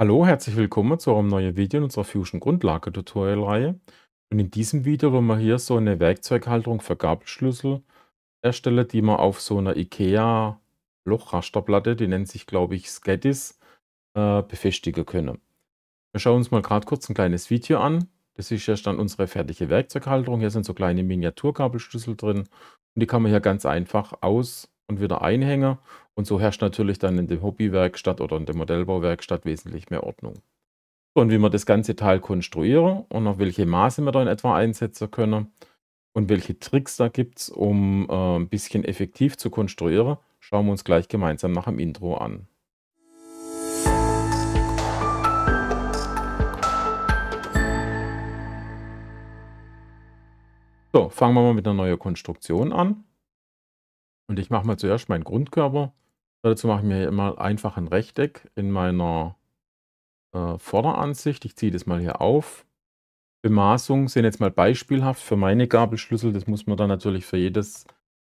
Hallo, herzlich willkommen zu einem neuen Video in unserer Fusion Grundlage Tutorial Reihe. Und in diesem Video wollen wir hier so eine Werkzeughalterung für Gabelschlüssel erstellen, die man auf so einer IKEA Lochrasterplatte, die nennt sich glaube ich Skedis, äh, befestigen können. Wir schauen uns mal gerade kurz ein kleines Video an. Das ist ja dann unsere fertige Werkzeughalterung. Hier sind so kleine Miniaturgabelschlüssel drin und die kann man hier ganz einfach aus und wieder einhängen und so herrscht natürlich dann in der Hobbywerkstatt oder in der Modellbauwerkstatt wesentlich mehr Ordnung. Und wie man das ganze Teil konstruieren und auf welche Maße man da in etwa einsetzen können und welche Tricks da gibt es, um äh, ein bisschen effektiv zu konstruieren, schauen wir uns gleich gemeinsam nach dem Intro an. So, fangen wir mal mit einer neuen Konstruktion an. Und ich mache mal zuerst meinen Grundkörper Dazu mache ich mir immer einfach ein Rechteck in meiner äh, Vorderansicht. Ich ziehe das mal hier auf. Bemaßung sind jetzt mal beispielhaft für meine Gabelschlüssel. Das muss man dann natürlich für jedes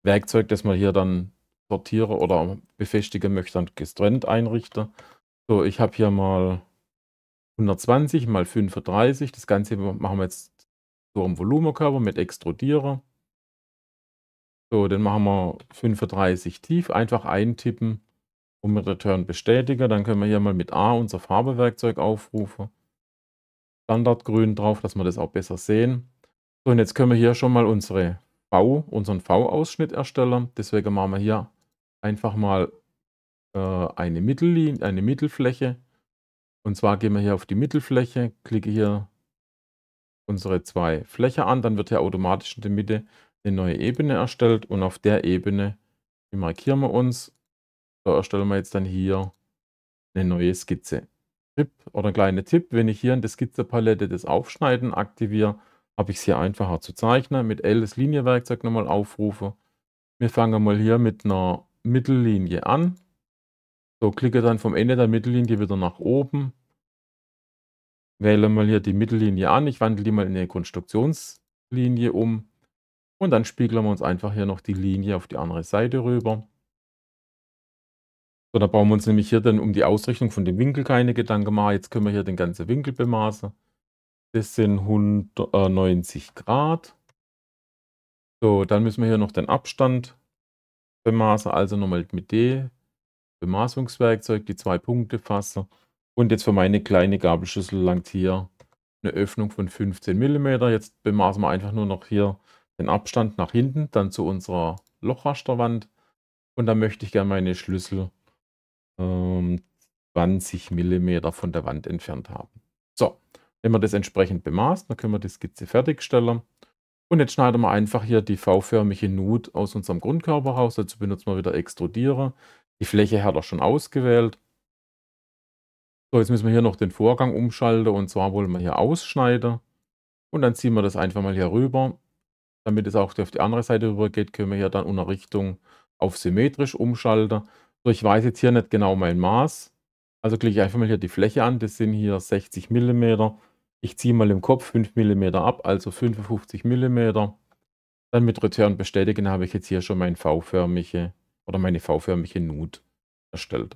Werkzeug, das man hier dann sortiere oder befestigen möchte, dann getrennt einrichten. So, ich habe hier mal 120 mal 35. Das Ganze machen wir jetzt so im Volumenkörper mit Extrudierer. So, dann machen wir 35 tief, einfach eintippen und mit Return bestätigen. Dann können wir hier mal mit A unser Farbewerkzeug aufrufen. Standardgrün drauf, dass wir das auch besser sehen. So, und jetzt können wir hier schon mal unsere v, unseren V-Ausschnitt erstellen. Deswegen machen wir hier einfach mal äh, eine, Mittellinie, eine Mittelfläche. Und zwar gehen wir hier auf die Mittelfläche, klicke hier unsere zwei Fläche an, dann wird hier automatisch in der Mitte eine neue Ebene erstellt und auf der Ebene, die markieren wir uns, da erstellen wir jetzt dann hier eine neue Skizze. Tipp oder kleiner Tipp, wenn ich hier in der Skizzepalette das Aufschneiden aktiviere, habe ich es hier einfacher zu zeichnen. Mit L das Liniewerkzeug nochmal aufrufe. Wir fangen mal hier mit einer Mittellinie an. So, klicke dann vom Ende der Mittellinie wieder nach oben. Wähle mal hier die Mittellinie an. Ich wandle die mal in eine Konstruktionslinie um. Und dann spiegeln wir uns einfach hier noch die Linie auf die andere Seite rüber. So, da brauchen wir uns nämlich hier dann um die Ausrichtung von dem Winkel keine Gedanken machen. Jetzt können wir hier den ganzen Winkel bemaßen. Das sind 190 Grad. So, dann müssen wir hier noch den Abstand bemaßen. Also nochmal mit D, Bemaßungswerkzeug, die zwei Punkte fassen. Und jetzt für meine kleine Gabelschüssel langt hier eine Öffnung von 15 mm. Jetzt bemaßen wir einfach nur noch hier den Abstand nach hinten, dann zu unserer Lochrasterwand. Und da möchte ich gerne meine Schlüssel ähm, 20 mm von der Wand entfernt haben. So, wenn wir das entsprechend bemaßt, dann können wir die Skizze fertigstellen. Und jetzt schneiden wir einfach hier die V-förmige Nut aus unserem Grundkörper raus. Dazu benutzen wir wieder Extrudierer. Die Fläche hat er schon ausgewählt. So, jetzt müssen wir hier noch den Vorgang umschalten und zwar wollen wir hier ausschneiden. Und dann ziehen wir das einfach mal hier rüber damit es auch auf die andere Seite rübergeht, können wir hier dann unter Richtung auf symmetrisch umschalten. So, ich weiß jetzt hier nicht genau mein Maß. Also klicke ich einfach mal hier die Fläche an. Das sind hier 60 mm. Ich ziehe mal im Kopf 5 mm ab, also 55 mm. Dann mit Return bestätigen habe ich jetzt hier schon mein V-förmige oder meine V-förmige Nut erstellt.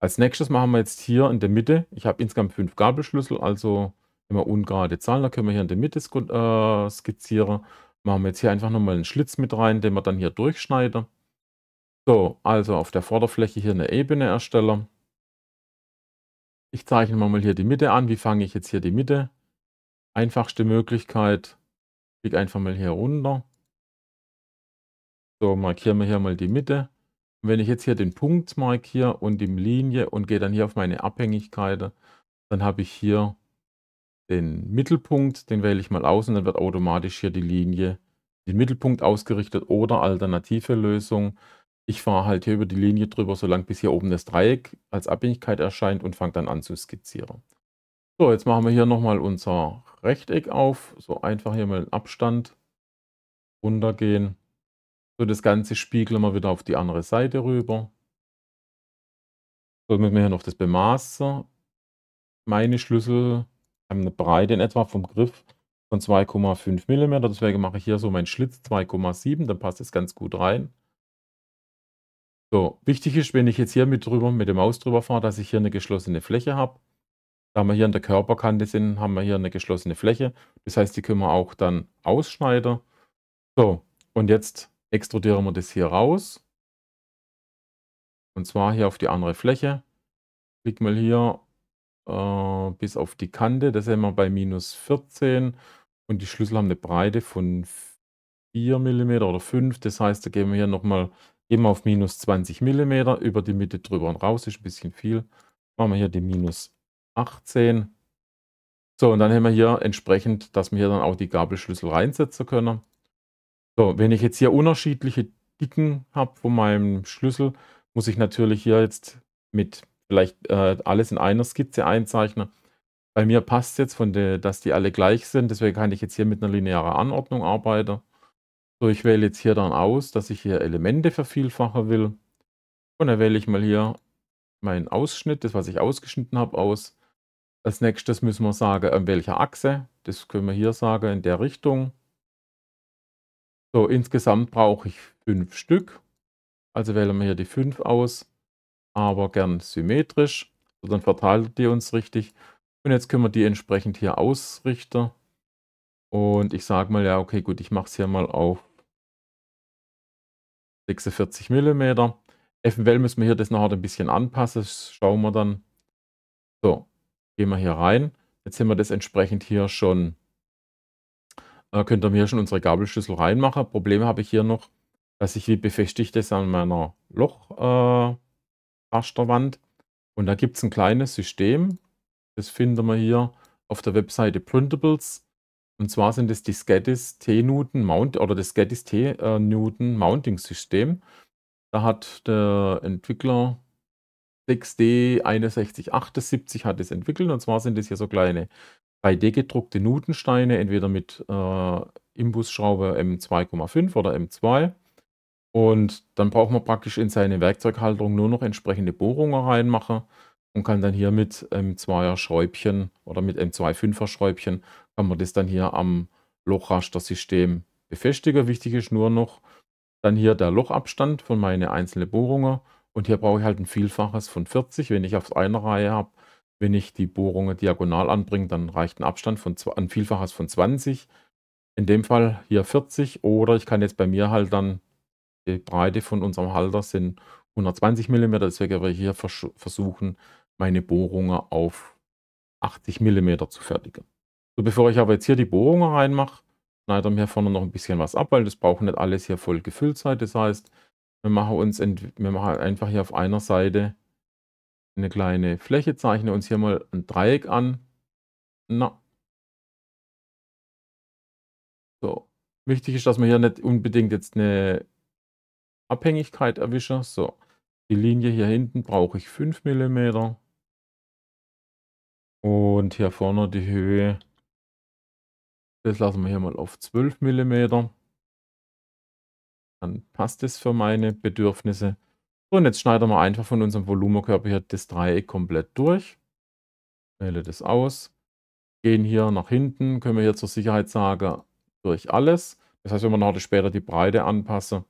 Als nächstes machen wir jetzt hier in der Mitte, ich habe insgesamt fünf Gabelschlüssel, also immer ungerade Zahlen, da können wir hier in der Mitte äh, skizzieren Machen wir jetzt hier einfach nochmal einen Schlitz mit rein, den wir dann hier durchschneiden. So, also auf der Vorderfläche hier eine Ebene erstellen. Ich zeichne mal hier die Mitte an. Wie fange ich jetzt hier die Mitte? Einfachste Möglichkeit, klick einfach mal hier runter. So, markiere mir hier mal die Mitte. Und wenn ich jetzt hier den Punkt markiere und die Linie und gehe dann hier auf meine Abhängigkeiten, dann habe ich hier den Mittelpunkt, den wähle ich mal aus und dann wird automatisch hier die Linie den Mittelpunkt ausgerichtet oder alternative Lösung. Ich fahre halt hier über die Linie drüber, solange bis hier oben das Dreieck als Abhängigkeit erscheint und fange dann an zu skizzieren. So, jetzt machen wir hier nochmal unser Rechteck auf. So einfach hier mal den Abstand runtergehen. So, das Ganze spiegeln wir wieder auf die andere Seite rüber. So, damit wir hier noch das Bemaß. Meine Schlüssel eine ähm, Breite in etwa vom Griff von 2,5 mm. Deswegen mache ich hier so meinen Schlitz 2,7, dann passt es ganz gut rein. So, wichtig ist, wenn ich jetzt hier mit drüber, mit der Maus drüber fahre, dass ich hier eine geschlossene Fläche habe. Da wir hier an der Körperkante sind, haben wir hier eine geschlossene Fläche. Das heißt, die können wir auch dann ausschneiden. So, und jetzt extrudieren wir das hier raus. Und zwar hier auf die andere Fläche. Klick mal hier äh, bis auf die Kante. Das sind wir bei minus 14 und die Schlüssel haben eine Breite von 4 mm oder 5. Das heißt, da gehen wir hier nochmal eben auf minus 20 mm über die Mitte drüber und raus. Ist ein bisschen viel. Machen wir hier die minus 18. So, und dann haben wir hier entsprechend, dass wir hier dann auch die Gabelschlüssel reinsetzen können. So, wenn ich jetzt hier unterschiedliche Dicken habe von meinem Schlüssel, muss ich natürlich hier jetzt mit vielleicht äh, alles in einer Skizze einzeichne. Bei mir passt es jetzt, von der, dass die alle gleich sind, deswegen kann ich jetzt hier mit einer linearen Anordnung arbeiten. So, ich wähle jetzt hier dann aus, dass ich hier Elemente vervielfachen will. Und dann wähle ich mal hier meinen Ausschnitt, das was ich ausgeschnitten habe, aus. Als nächstes müssen wir sagen, an welcher Achse. Das können wir hier sagen, in der Richtung. So, insgesamt brauche ich fünf Stück. Also wählen wir hier die fünf aus aber gern symmetrisch. So, dann verteilt die uns richtig. Und jetzt können wir die entsprechend hier ausrichten. Und ich sage mal, ja, okay, gut, ich mache es hier mal auf 46 mm. Eventuell müssen wir hier das nachher halt ein bisschen anpassen. Das schauen wir dann. So, gehen wir hier rein. Jetzt haben wir das entsprechend hier schon, äh, könnt ihr mir schon unsere Gabelschlüssel reinmachen. Problem habe ich hier noch, dass ich wie befestigt das an meiner Loch, äh, Rasterwand. Und da gibt es ein kleines System. Das finden wir hier auf der Webseite Printables. Und zwar sind es die Skedis T-Newton Mount oder das Skedis T-Newton Mounting System. Da hat der Entwickler 6D6178 hat es entwickelt. Und zwar sind es hier so kleine 3D gedruckte Nutensteine, entweder mit äh, Imbusschraube M2,5 oder M2. Und dann braucht man praktisch in seine Werkzeughalterung nur noch entsprechende Bohrungen reinmachen und kann dann hier mit M2er Schräubchen oder mit M25er Schräubchen kann man das dann hier am Lochrastersystem befestigen. Wichtig ist nur noch dann hier der Lochabstand von meinen einzelnen Bohrungen und hier brauche ich halt ein Vielfaches von 40, wenn ich auf einer Reihe habe. Wenn ich die Bohrungen diagonal anbringe, dann reicht ein Abstand von ein Vielfaches von 20. In dem Fall hier 40 oder ich kann jetzt bei mir halt dann die Breite von unserem Halter sind 120 mm, deswegen werde ich hier vers versuchen, meine Bohrungen auf 80 mm zu fertigen. So, bevor ich aber jetzt hier die Bohrungen reinmache, schneide mir vorne noch ein bisschen was ab, weil das braucht nicht alles hier voll gefüllt sein. Das heißt, wir machen uns wir machen einfach hier auf einer Seite eine kleine Fläche, zeichnen uns hier mal ein Dreieck an. Na. So. Wichtig ist, dass wir hier nicht unbedingt jetzt eine Abhängigkeit erwische. So, die Linie hier hinten brauche ich 5 mm. Und hier vorne die Höhe, das lassen wir hier mal auf 12 mm. Dann passt es für meine Bedürfnisse. So, und jetzt schneiden wir einfach von unserem Volumenkörper hier das Dreieck komplett durch. Wähle das aus. Gehen hier nach hinten, können wir hier zur Sicherheit sagen, durch alles. Das heißt, wenn wir nachher später die Breite anpassen,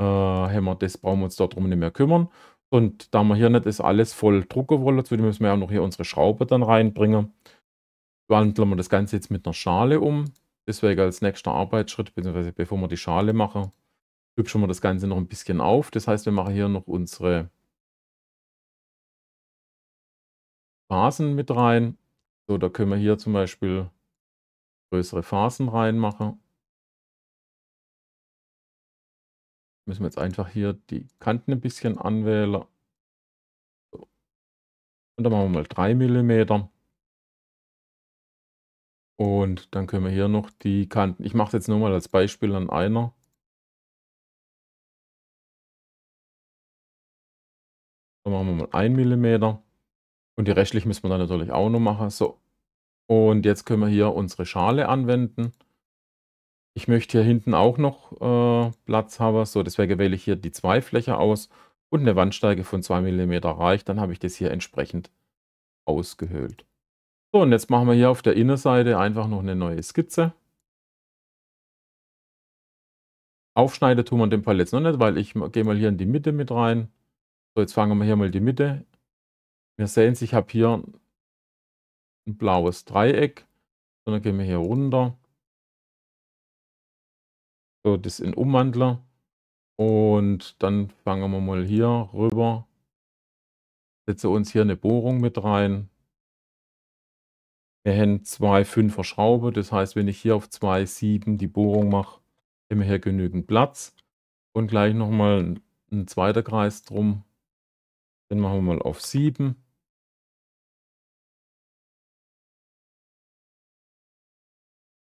äh, haben wir das, brauchen wir uns darum nicht mehr kümmern. Und da wir hier nicht das alles voll drucken wollen, zudem müssen wir auch noch hier unsere Schraube dann reinbringen. Wandeln wir das Ganze jetzt mit einer Schale um. Deswegen als nächster Arbeitsschritt, beziehungsweise bevor wir die Schale machen, hübschen wir das Ganze noch ein bisschen auf. Das heißt, wir machen hier noch unsere Phasen mit rein. So, da können wir hier zum Beispiel größere Phasen reinmachen. müssen wir jetzt einfach hier die Kanten ein bisschen anwählen. So. Und dann machen wir mal 3 mm. Und dann können wir hier noch die Kanten. Ich mache es jetzt nur mal als Beispiel an einer. Dann machen wir mal 1 mm. Und die restlichen müssen wir dann natürlich auch noch machen. So. Und jetzt können wir hier unsere Schale anwenden. Ich möchte hier hinten auch noch äh, Platz haben. So, deswegen wähle ich hier die zwei Fläche aus und eine Wandsteige von 2 mm reicht. Dann habe ich das hier entsprechend ausgehöhlt. So, und jetzt machen wir hier auf der Innenseite einfach noch eine neue Skizze. Aufschneiden tun wir den Palett noch nicht, weil ich gehe mal hier in die Mitte mit rein. So, jetzt fangen wir hier mal die Mitte. Wir sehen es, ich habe hier ein blaues Dreieck. Und dann gehen wir hier runter. So, das in Umwandler. Und dann fangen wir mal hier rüber. Setze uns hier eine Bohrung mit rein. Wir haben zwei Fünfer Schraube, das heißt, wenn ich hier auf 2,7 die Bohrung mache, haben wir hier genügend Platz. Und gleich nochmal ein zweiter Kreis drum. Den machen wir mal auf 7.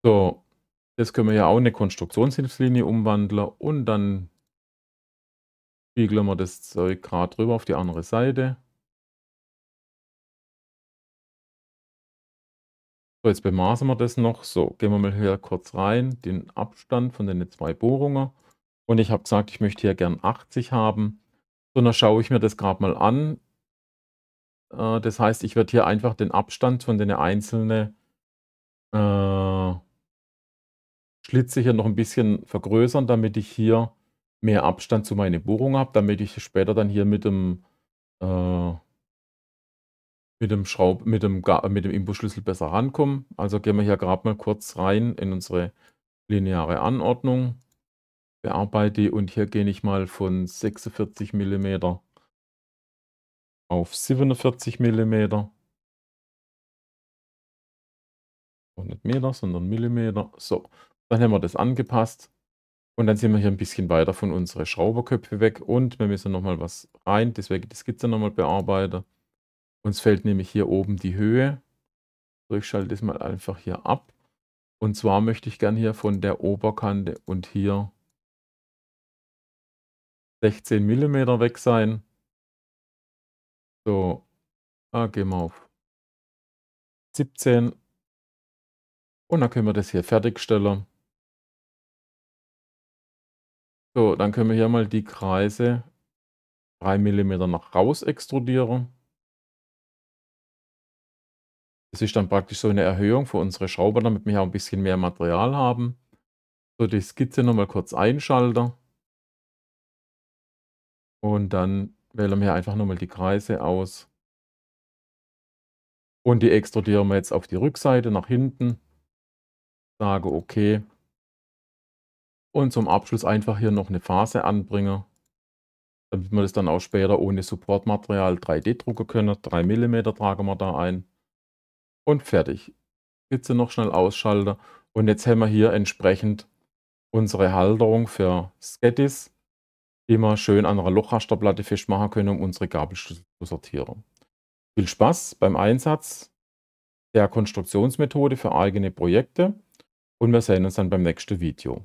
So, das können wir ja auch in eine Konstruktionshilfslinie umwandeln und dann spiegeln wir das Zeug gerade rüber auf die andere Seite. So, jetzt bemaßen wir das noch. So, gehen wir mal hier kurz rein, den Abstand von den zwei Bohrungen. Und ich habe gesagt, ich möchte hier gern 80 haben. So, dann schaue ich mir das gerade mal an. Äh, das heißt, ich werde hier einfach den Abstand von den einzelnen äh, Schlitze hier noch ein bisschen vergrößern, damit ich hier mehr Abstand zu meiner Bohrung habe, damit ich später dann hier mit dem äh, mit dem Schraub, mit dem, mit dem Imbusschlüssel besser rankomme. Also gehen wir hier gerade mal kurz rein in unsere lineare Anordnung, bearbeite die und hier gehe ich mal von 46 mm auf 47 mm. Und nicht Meter, sondern Millimeter. So, dann haben wir das angepasst. Und dann sind wir hier ein bisschen weiter von unseren Schrauberköpfe weg. Und wir müssen nochmal was rein. Deswegen die Skizze nochmal bearbeiten. Uns fällt nämlich hier oben die Höhe. So, ich schalte das mal einfach hier ab. Und zwar möchte ich gern hier von der Oberkante und hier 16 mm weg sein. So, da gehen wir auf 17. Und dann können wir das hier fertigstellen. So, dann können wir hier mal die Kreise 3 mm nach raus extrudieren. Das ist dann praktisch so eine Erhöhung für unsere Schrauber, damit wir hier ein bisschen mehr Material haben. So, die Skizze nochmal kurz einschalten. Und dann wählen wir einfach nochmal die Kreise aus. Und die extrudieren wir jetzt auf die Rückseite nach hinten. Sage okay. Und zum Abschluss einfach hier noch eine Phase anbringen, damit wir das dann auch später ohne Supportmaterial 3D drucken können. 3 mm tragen wir da ein. Und fertig. Skizze noch schnell ausschalten. Und jetzt haben wir hier entsprechend unsere Halterung für Skedis, die wir schön an einer Lochrasterplatte festmachen können, um unsere Gabelschlüssel zu sortieren. Viel Spaß beim Einsatz der Konstruktionsmethode für eigene Projekte und wir sehen uns dann beim nächsten Video.